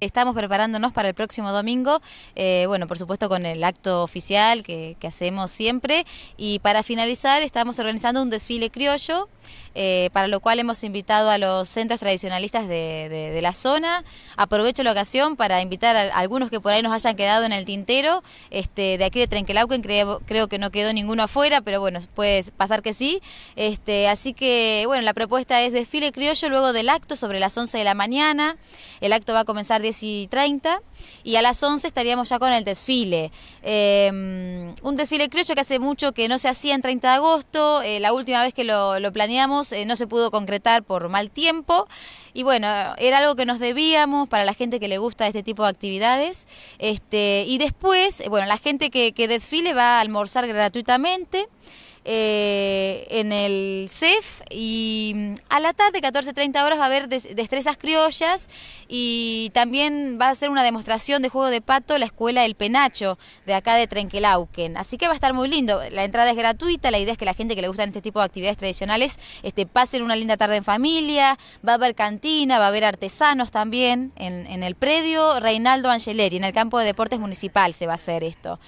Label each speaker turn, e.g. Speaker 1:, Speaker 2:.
Speaker 1: Estamos preparándonos para el próximo domingo, eh, bueno, por supuesto con el acto oficial que, que hacemos siempre. Y para finalizar, estamos organizando un desfile criollo eh, para lo cual hemos invitado a los centros tradicionalistas de, la zona. Aprovecho la ocasión para invitar a algunos que por ahí nos hayan quedado en el tintero. Este, de aquí de Trenquelauquen creo, que no quedó ninguno afuera, pero bueno, puede pasar que sí. Este, así que, bueno, la propuesta es desfile criollo luego del acto sobre las 11 de la mañana. El acto va a comenzar 10 y 30 y a las 11 estaríamos ya con el desfile. Em, un desfile criollo que hace mucho que no se hacía en 30 de agosto. Eh, la última vez que lo planeamos eh, no se pudo concretar por mal tiempo y bueno, era algo que nos debíamos para la gente que le gusta este tipo de actividades. Este, y después, eh, bueno, la gente que, desfile va a almorzar gratuitamente. Eh, en el CEF y mm, a la tarde, 14.30 horas, va a haber destrezas criollas y también va a ser una demostración de juego de pato la escuela El Penacho de acá de Trenquelauquen. Así que va a estar muy lindo. La entrada es gratuita, la idea es que la gente que le gusta este tipo de actividades tradicionales este, pasen una linda tarde en familia, va a haber cantina, va a haber artesanos también en, en el predio Reinaldo Angeleri, en el campo de deportes municipal se va a hacer esto.